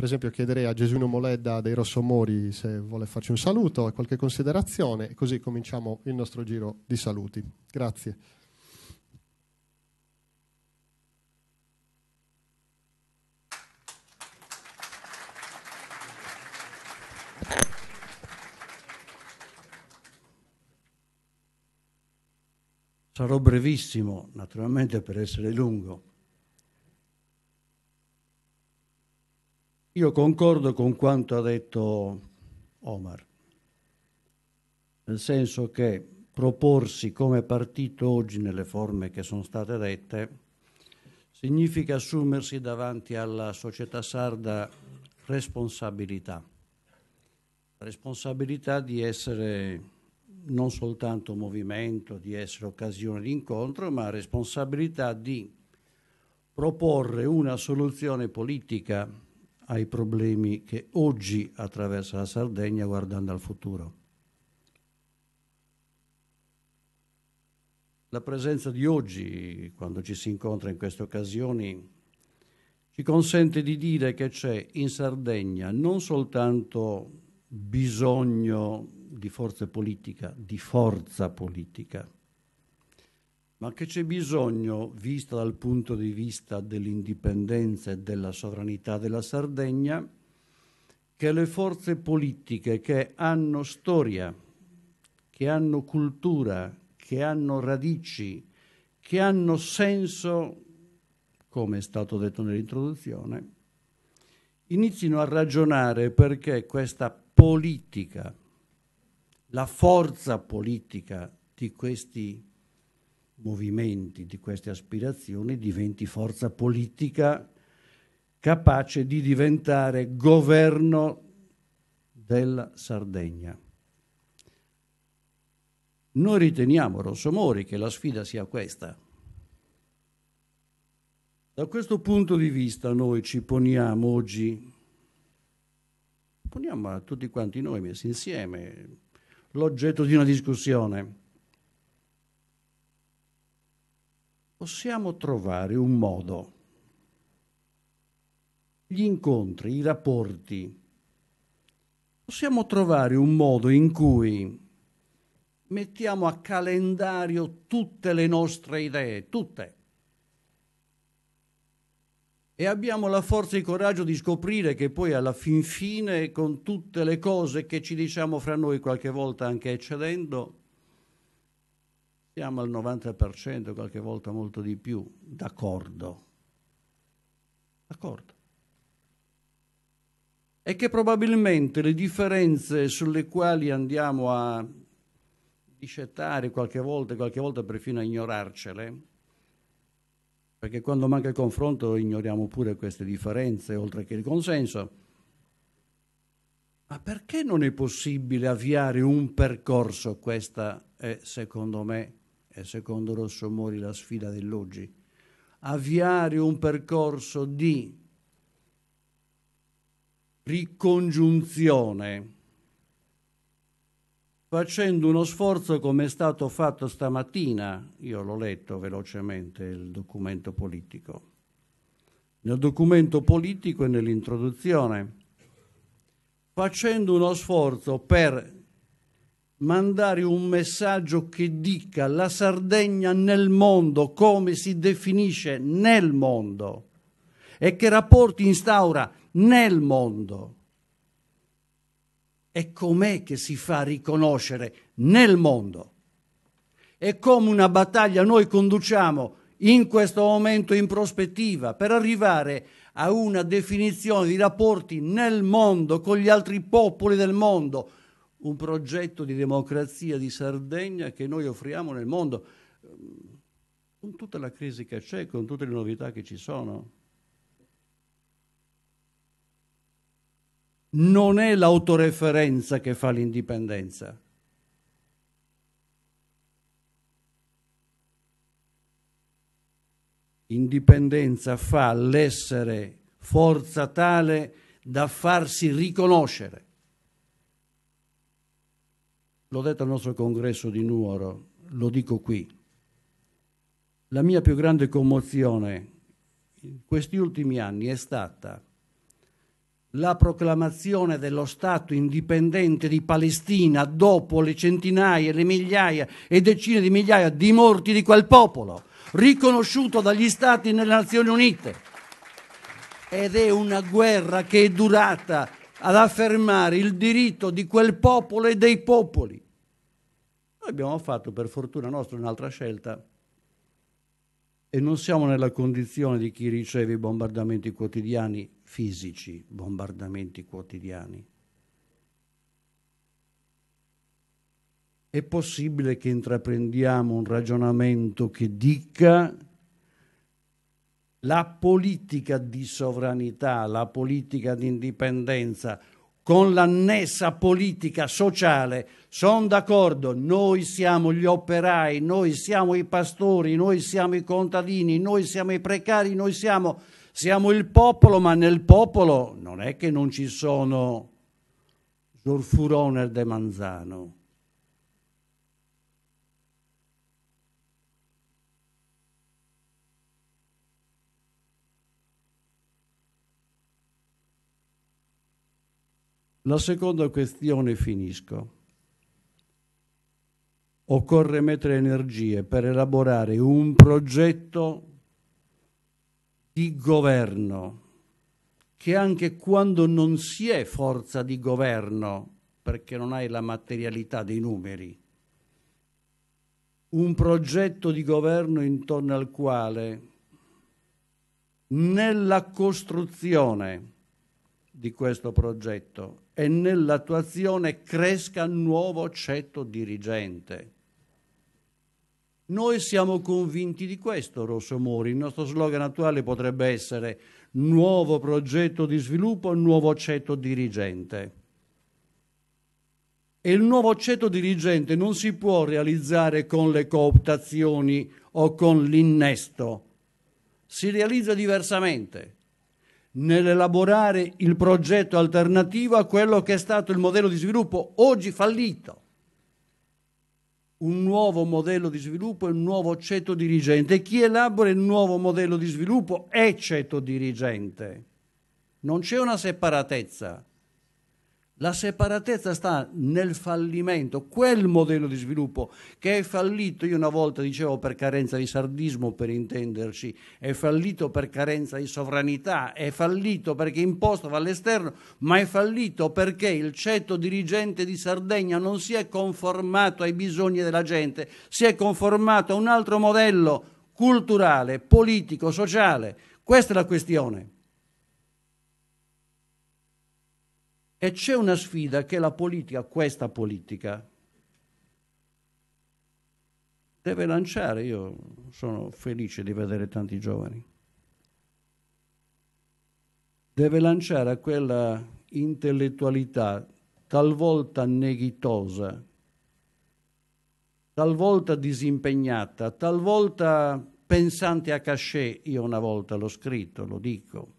Per esempio chiederei a Gesù Moledda dei Rossomori se vuole farci un saluto e qualche considerazione, e così cominciamo il nostro giro di saluti. Grazie. Sarò brevissimo, naturalmente per essere lungo. Io concordo con quanto ha detto Omar, nel senso che proporsi come partito oggi nelle forme che sono state dette significa assumersi davanti alla società sarda responsabilità, responsabilità di essere non soltanto movimento, di essere occasione di incontro, ma responsabilità di proporre una soluzione politica ai problemi che oggi attraversa la Sardegna guardando al futuro. La presenza di oggi, quando ci si incontra in queste occasioni, ci consente di dire che c'è in Sardegna non soltanto bisogno di forza politica, di forza politica, ma che c'è bisogno, vista dal punto di vista dell'indipendenza e della sovranità della Sardegna, che le forze politiche che hanno storia, che hanno cultura, che hanno radici, che hanno senso, come è stato detto nell'introduzione, inizino a ragionare perché questa politica, la forza politica di questi movimenti, di queste aspirazioni, diventi forza politica capace di diventare governo della Sardegna. Noi riteniamo, Rossomori, che la sfida sia questa. Da questo punto di vista noi ci poniamo oggi, poniamo a tutti quanti noi messi insieme, l'oggetto di una discussione possiamo trovare un modo. Gli incontri, i rapporti, possiamo trovare un modo in cui mettiamo a calendario tutte le nostre idee, tutte. E abbiamo la forza e il coraggio di scoprire che poi alla fin fine, con tutte le cose che ci diciamo fra noi, qualche volta anche eccedendo, siamo al 90%, qualche volta molto di più, d'accordo. D'accordo. E che probabilmente le differenze sulle quali andiamo a discettare qualche volta, qualche volta perfino a ignorarcele, perché quando manca il confronto ignoriamo pure queste differenze, oltre che il consenso. Ma perché non è possibile avviare un percorso? Questa è, secondo me, e secondo Mori la sfida dell'oggi, avviare un percorso di ricongiunzione facendo uno sforzo come è stato fatto stamattina, io l'ho letto velocemente il documento politico, nel documento politico e nell'introduzione, facendo uno sforzo per mandare un messaggio che dica la Sardegna nel mondo, come si definisce nel mondo e che rapporti instaura nel mondo. E com'è che si fa riconoscere nel mondo? E come una battaglia noi conduciamo in questo momento in prospettiva per arrivare a una definizione di rapporti nel mondo con gli altri popoli del mondo, un progetto di democrazia di Sardegna che noi offriamo nel mondo, ehm, con tutta la crisi che c'è, con tutte le novità che ci sono. Non è l'autoreferenza che fa l'indipendenza. Indipendenza fa l'essere forza tale da farsi riconoscere l'ho detto al nostro congresso di Nuoro, lo dico qui. La mia più grande commozione in questi ultimi anni è stata la proclamazione dello Stato indipendente di Palestina dopo le centinaia, le migliaia e decine di migliaia di morti di quel popolo, riconosciuto dagli Stati nelle Nazioni Unite. Ed è una guerra che è durata ad affermare il diritto di quel popolo e dei popoli. Noi abbiamo fatto per fortuna nostra un'altra scelta e non siamo nella condizione di chi riceve i bombardamenti quotidiani fisici, bombardamenti quotidiani. È possibile che intraprendiamo un ragionamento che dica la politica di sovranità, la politica di indipendenza con l'annessa politica sociale, sono d'accordo, noi siamo gli operai, noi siamo i pastori, noi siamo i contadini, noi siamo i precari, noi siamo, siamo il popolo, ma nel popolo non è che non ci sono Zurfurone de Manzano, La seconda questione finisco. Occorre mettere energie per elaborare un progetto di governo che anche quando non si è forza di governo, perché non hai la materialità dei numeri, un progetto di governo intorno al quale nella costruzione di questo progetto e nell'attuazione cresca un nuovo ceto dirigente. Noi siamo convinti di questo, Rosso Mori. Il nostro slogan attuale potrebbe essere nuovo progetto di sviluppo, nuovo ceto dirigente. E il nuovo ceto dirigente non si può realizzare con le cooptazioni o con l'innesto, si realizza diversamente nell'elaborare il progetto alternativo a quello che è stato il modello di sviluppo oggi fallito. Un nuovo modello di sviluppo e un nuovo ceto dirigente. Chi elabora il nuovo modello di sviluppo è ceto dirigente. Non c'è una separatezza. La separatezza sta nel fallimento, quel modello di sviluppo che è fallito, io una volta dicevo per carenza di sardismo per intenderci, è fallito per carenza di sovranità, è fallito perché imposto dall'esterno, ma è fallito perché il ceto dirigente di Sardegna non si è conformato ai bisogni della gente, si è conformato a un altro modello culturale, politico, sociale. Questa è la questione. E c'è una sfida che la politica, questa politica, deve lanciare. Io sono felice di vedere tanti giovani. Deve lanciare quella intellettualità talvolta neghitosa, talvolta disimpegnata, talvolta pensante a cachet. Io una volta l'ho scritto, lo dico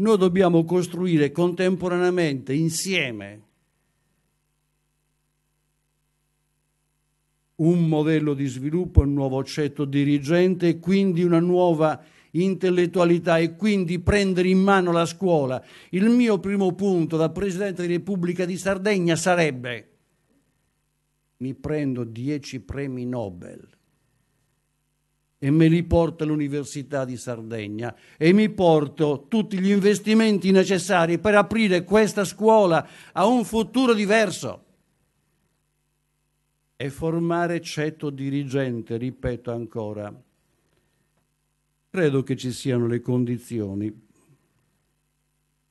noi dobbiamo costruire contemporaneamente, insieme, un modello di sviluppo, un nuovo accetto dirigente e quindi una nuova intellettualità e quindi prendere in mano la scuola. Il mio primo punto da Presidente di Repubblica di Sardegna sarebbe mi prendo dieci premi Nobel e me li porto all'Università di Sardegna e mi porto tutti gli investimenti necessari per aprire questa scuola a un futuro diverso e formare ceto dirigente, ripeto ancora. Credo che ci siano le condizioni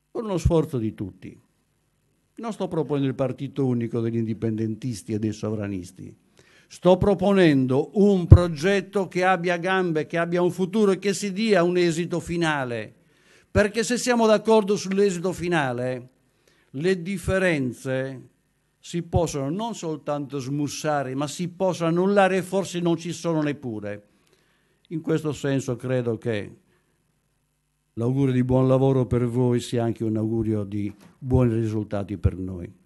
con lo sforzo di tutti. Non sto proponendo il partito unico degli indipendentisti e dei sovranisti Sto proponendo un progetto che abbia gambe, che abbia un futuro e che si dia un esito finale. Perché se siamo d'accordo sull'esito finale, le differenze si possono non soltanto smussare, ma si possono annullare e forse non ci sono neppure. In questo senso credo che l'augurio di buon lavoro per voi sia anche un augurio di buoni risultati per noi.